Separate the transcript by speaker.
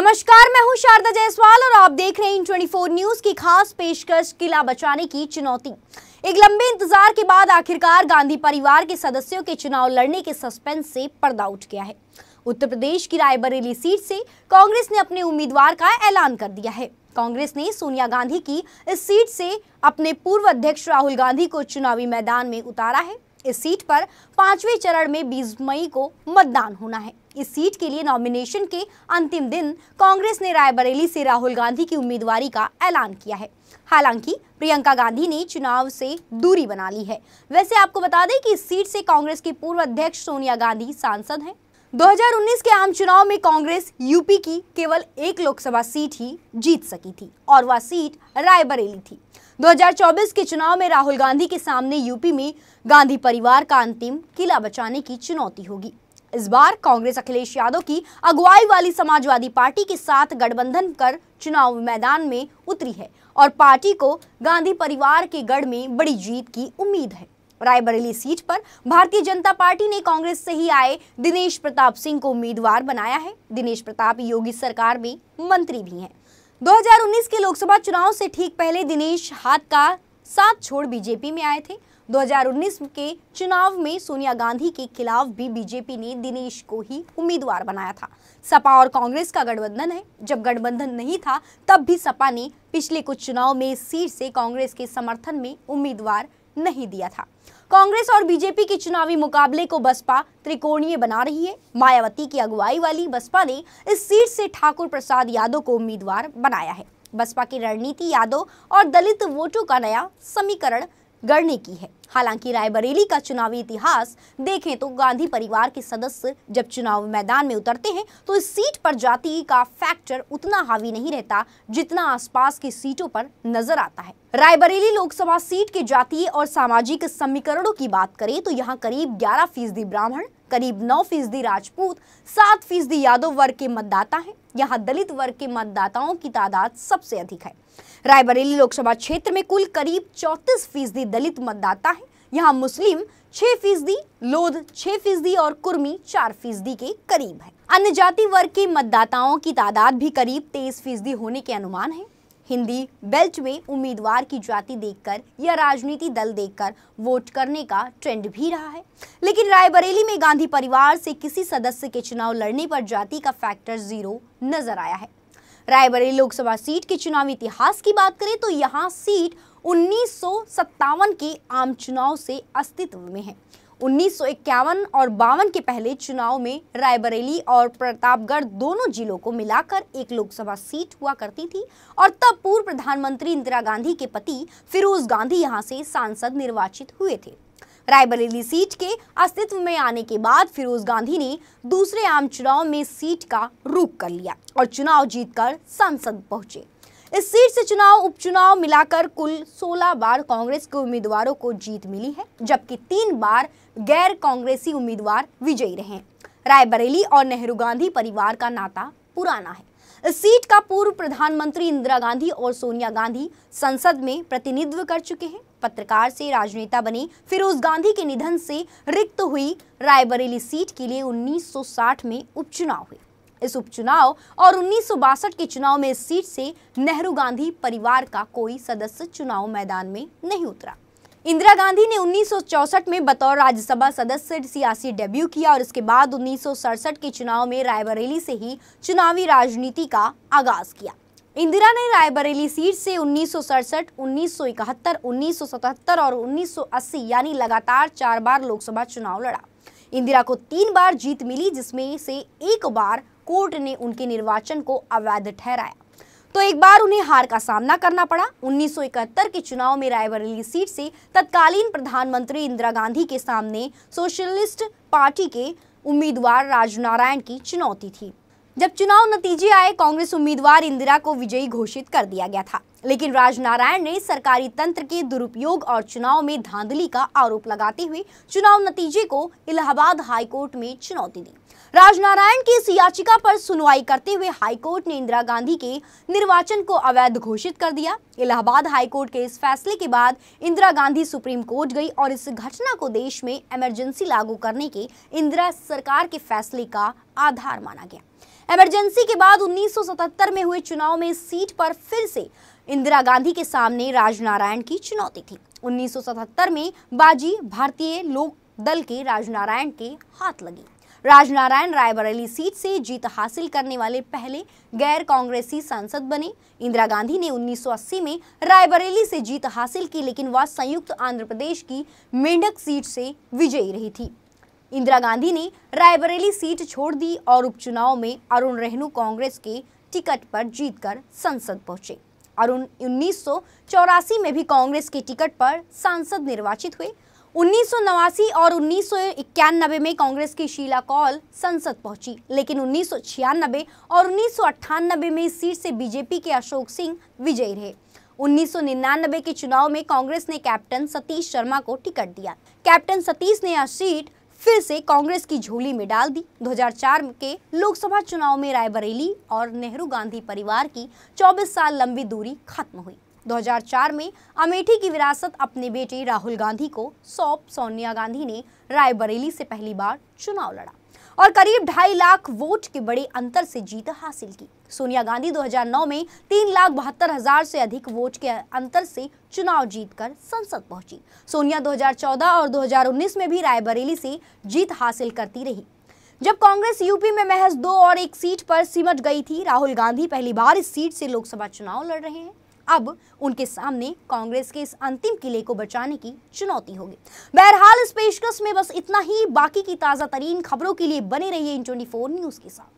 Speaker 1: नमस्कार मैं हूं शारदा जायसवाल और आप देख रहे हैं ट्वेंटी फोर न्यूज की खास पेशकश किला बचाने की चुनौती एक लंबे इंतजार के बाद आखिरकार गांधी परिवार के सदस्यों के चुनाव लड़ने के सस्पेंस से पर्दा उठ गया है उत्तर प्रदेश की रायबरेली सीट से कांग्रेस ने अपने उम्मीदवार का ऐलान कर दिया है कांग्रेस ने सोनिया गांधी की इस सीट से अपने पूर्व अध्यक्ष राहुल गांधी को चुनावी मैदान में उतारा है इस सीट पर पांचवें चरण में बीस मई को मतदान होना है इस सीट के लिए नॉमिनेशन के अंतिम दिन कांग्रेस ने रायबरेली से राहुल गांधी की उम्मीदवारी का ऐलान किया है हालांकि प्रियंका गांधी ने चुनाव से दूरी बना ली है वैसे आपको बता दें कि इस सीट से कांग्रेस के पूर्व अध्यक्ष सोनिया गांधी सांसद हैं 2019 के आम चुनाव में कांग्रेस यूपी की केवल एक लोकसभा सीट ही जीत सकी थी और वह सीट रायबरेली थी 2024 के चुनाव में राहुल गांधी के सामने यूपी में गांधी परिवार का अंतिम किला बचाने की चुनौती होगी इस बार कांग्रेस अखिलेश यादव की अगुवाई वाली समाजवादी पार्टी के साथ गठबंधन कर चुनाव मैदान में उतरी है और पार्टी को गांधी परिवार के गढ़ में बड़ी जीत की उम्मीद है रायबरेली सीट पर भारतीय जनता पार्टी ने कांग्रेस से ही आए दिनेश प्रताप सिंह को उम्मीदवार बनाया है दिनेश प्रताप योगी सरकार में मंत्री भी हैं 2019 के लोकसभा चुनाव से ठीक पहले दिनेश हाथ का साथ छोड़ बीजेपी में आए थे 2019 के चुनाव में सोनिया गांधी के खिलाफ भी बीजेपी ने दिनेश को ही उम्मीदवार बनाया था सपा और कांग्रेस का गठबंधन है जब गठबंधन नहीं था तब भी सपा ने पिछले कुछ चुनाव में सीट से कांग्रेस के समर्थन में उम्मीदवार नहीं दिया था कांग्रेस और बीजेपी के चुनावी मुकाबले को बसपा त्रिकोणीय बना रही है मायावती की अगुवाई वाली बसपा ने इस सीट से ठाकुर प्रसाद यादव को उम्मीदवार बनाया है बसपा की रणनीति यादव और दलित वोटों का नया समीकरण गढ़ने की है हालांकि रायबरेली का चुनावी इतिहास देखें तो गांधी परिवार के सदस्य जब चुनाव मैदान में उतरते हैं तो इस सीट पर जाति का फैक्टर उतना हावी नहीं रहता जितना आसपास की सीटों पर नजर आता है रायबरेली लोकसभा सीट के जातीय और सामाजिक समीकरणों की बात करें तो यहाँ करीब ग्यारह फीसदी ब्राह्मण करीब नौ फीसदी राजपूत सात फीसदी यादव वर्ग के मतदाता हैं यहाँ दलित वर्ग के मतदाताओं की तादाद सबसे अधिक है रायबरेली लोकसभा क्षेत्र में कुल करीब चौंतीस फीसदी दलित मतदाता हैं यहाँ मुस्लिम छह फीसदी लोध छह फीसदी और कुर्मी चार फीसदी के करीब है अन्य जाति वर्ग के मतदाताओं की तादाद भी करीब तेईस फीसदी होने के अनुमान है हिंदी बेल्ट में उम्मीदवार की जाति देखकर या राजनीति दल देखकर वोट करने का ट्रेंड भी रहा है लेकिन रायबरेली में गांधी परिवार से किसी सदस्य के चुनाव लड़ने पर जाति का फैक्टर जीरो नजर आया है रायबरेली लोकसभा सीट के चुनावी इतिहास की बात करें तो यहाँ सीट 1957 के आम चुनाव से अस्तित्व में है 1951 और बावन के पहले चुनाव में रायबरेली और प्रतापगढ़ दोनों जिलों को मिलाकर एक लोकसभा सीट हुआ करती थी और तब पूर्व प्रधानमंत्री इंदिरा गांधी के पति फिरोज गांधी यहां से सांसद निर्वाचित हुए थे रायबरेली सीट के अस्तित्व में आने के बाद फिरोज गांधी ने दूसरे आम चुनाव में सीट का रूख कर लिया और चुनाव जीतकर संसद पहुंचे इस सीट से चुनाव उपचुनाव मिलाकर कुल 16 बार कांग्रेस के उम्मीदवारों को जीत मिली है जबकि तीन बार गैर कांग्रेसी उम्मीदवार विजयी रहे रायबरेली और नेहरू गांधी परिवार का नाता पुराना है इस सीट का पूर्व प्रधानमंत्री इंदिरा गांधी और सोनिया गांधी संसद में प्रतिनिधित्व कर चुके हैं पत्रकार से राजनेता बने फिरोज गांधी के निधन से रिक्त हुई रायबरेली सीट के लिए 1960 में उपचुनाव हुए इस उपचुनाव और उन्नीस के चुनाव में इस सीट से नेहरू गांधी परिवार का कोई सदस्य चुनाव मैदान में नहीं उतरा इंदिरा गांधी ने 1964 में बतौर राज्यसभा सदस्य सियासी डेब्यू किया और इसके बाद उन्नीस के चुनाव में रायबरेली से ही चुनावी राजनीति का आगाज किया इंदिरा ने रायबरेली सीट से उन्नीस सौ सड़सठ और 1980 यानी लगातार चार बार लोकसभा चुनाव लड़ा इंदिरा को तीन बार जीत मिली जिसमें से एक बार कोर्ट ने उनके निर्वाचन को अवैध ठहराया तो एक बार उन्हें हार का सामना करना पड़ा 1971 के चुनाव में रायबरेली सीट से तत्कालीन प्रधानमंत्री इंदिरा गांधी के सामने सोशलिस्ट पार्टी के उम्मीदवार राजू नारायण की चुनौती थी जब चुनाव नतीजे आए कांग्रेस उम्मीदवार इंदिरा को विजयी घोषित कर दिया गया था लेकिन राजनारायण ने सरकारी तंत्र के दुरुपयोग और चुनाव में धांधली का आरोप लगाते हुए चुनाव नतीजे को इलाहाबाद हाईकोर्ट में चुनौती दी राजनारायण की इस याचिका पर सुनवाई करते हुए हाईकोर्ट ने इंदिरा गांधी के निर्वाचन को अवैध घोषित कर दिया इलाहाबाद हाईकोर्ट के इस फैसले के बाद इंदिरा गांधी सुप्रीम कोर्ट गई और इस घटना को देश में इमरजेंसी लागू करने के इंदिरा सरकार के फैसले का आधार माना गया इमरजेंसी के बाद 1977 में हुए चुनाव में इस सीट पर फिर से इंदिरा गांधी के सामने राजनारायण की चुनौती थी 1977 में बाजी भारतीय लोक दल के राजनारायण के हाथ लगी राजनारायण रायबरेली सीट से जीत हासिल करने वाले पहले गैर कांग्रेसी सांसद बने इंदिरा गांधी ने 1980 में रायबरेली से जीत हासिल की लेकिन वह संयुक्त आंध्र प्रदेश की मेंढक सीट से विजयी रही थी इंदिरा गांधी ने रायबरेली सीट छोड़ दी और उपचुनाव में अरुण रहनू कांग्रेस के टिकट पर जीतकर संसद पहुंचे अरुण उन्नीस में भी कांग्रेस के टिकट पर सांसद निर्वाचित हुए उन्नीस और उन्नीस में कांग्रेस की शीला कौल संसद पहुंची लेकिन उन्नीस और उन्नीस में इस सीट से बीजेपी के अशोक सिंह विजयी रहे 1999 के चुनाव में कांग्रेस ने कैप्टन सतीश शर्मा को टिकट दिया कैप्टन सतीश ने यह सीट फिर से कांग्रेस की झोली में डाल दी 2004 के लोकसभा चुनाव में रायबरेली और नेहरू गांधी परिवार की 24 साल लंबी दूरी खत्म हुई 2004 में अमेठी की विरासत अपने बेटे राहुल गांधी को सौंप सोनिया गांधी ने रायबरेली से पहली बार चुनाव लड़ा और करीब ढाई लाख वोट के बड़े अंतर से जीत हासिल की सोनिया गांधी 2009 में तीन लाख बहत्तर हजार से अधिक वोट के अंतर से चुनाव जीतकर संसद पहुंची सोनिया 2014 और 2019 में भी रायबरेली से जीत हासिल करती रही जब कांग्रेस यूपी में महज दो और एक सीट पर सिमट गई थी राहुल गांधी पहली बार इस सीट से लोकसभा चुनाव लड़ रहे हैं अब उनके सामने कांग्रेस के इस अंतिम किले को बचाने की चुनौती होगी बहरहाल इस पेशकश में बस इतना ही बाकी की ताज़ा तरीन खबरों के लिए बने रहिए इन ट्वेंटी न्यूज़ के साथ